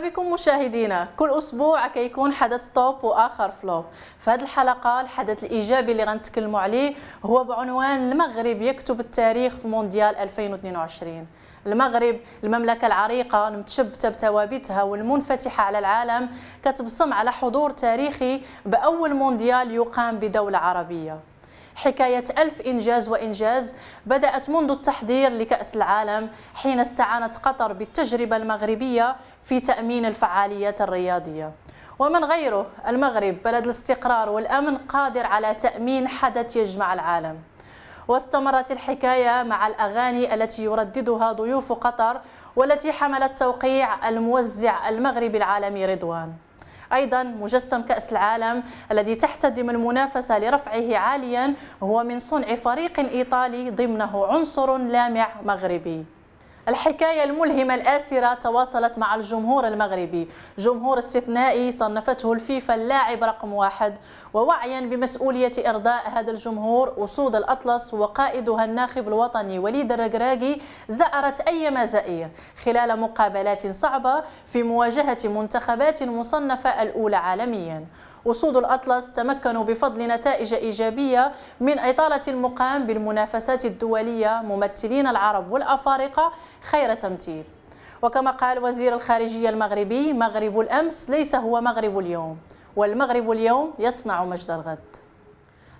بكم مشاهدينا كل اسبوع كيكون حدث توب واخر فلوب في هذه الحلقه الحدث الايجابي اللي غنتكلموا عليه هو بعنوان المغرب يكتب التاريخ في مونديال 2022 المغرب المملكة العريقة المتشبتة بتوابتها والمنفتحة على العالم كتبصم على حضور تاريخي بأول مونديال يقام بدولة عربية حكاية ألف إنجاز وإنجاز بدأت منذ التحضير لكأس العالم حين استعانت قطر بالتجربة المغربية في تأمين الفعاليات الرياضية ومن غيره المغرب بلد الاستقرار والأمن قادر على تأمين حدث يجمع العالم واستمرت الحكاية مع الأغاني التي يرددها ضيوف قطر والتي حملت توقيع الموزع المغربي العالمي رضوان أيضا مجسم كأس العالم الذي تحتدم المنافسة لرفعه عاليا هو من صنع فريق إيطالي ضمنه عنصر لامع مغربي الحكاية الملهمة الآسرة تواصلت مع الجمهور المغربي جمهور استثنائي صنفته الفيفا اللاعب رقم واحد ووعيا بمسؤولية إرضاء هذا الجمهور أسود الأطلس وقائدها الناخب الوطني وليد الرقراقي زأرت أيما مزائر خلال مقابلات صعبة في مواجهة منتخبات مصنفة الأولى عالميا أسود الأطلس تمكنوا بفضل نتائج إيجابية من إطالة المقام بالمنافسات الدولية ممثلين العرب والأفارقة خير تمثيل وكما قال وزير الخارجية المغربي مغرب الأمس ليس هو مغرب اليوم والمغرب اليوم يصنع مجد الغد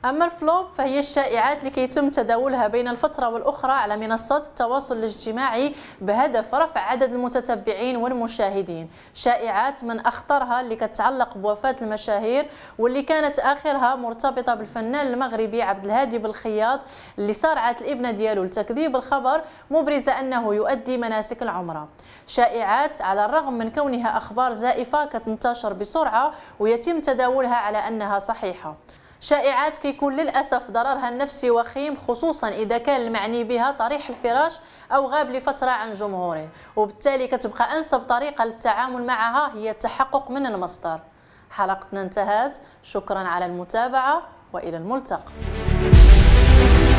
أما الفلوب فهي الشائعات لكي يتم تداولها بين الفترة والأخرى على منصات التواصل الاجتماعي بهدف رفع عدد المتتبعين والمشاهدين شائعات من أخطرها اللي كتعلق بوفاة المشاهير واللي كانت آخرها مرتبطة بالفنان المغربي عبد الهادي بالخياط اللي صارعت الابنة ديالو لتكذيب الخبر مبرزة أنه يؤدي مناسك العمرة شائعات على الرغم من كونها أخبار زائفة كتنتشر بسرعة ويتم تداولها على أنها صحيحة شائعات كيكون للأسف ضررها النفسي وخيم خصوصا إذا كان المعني بها طريح الفراش أو غاب لفترة عن جمهوره وبالتالي كتبقى أنسب طريقة للتعامل معها هي التحقق من المصدر حلقتنا انتهت شكرا على المتابعة وإلى الملتقى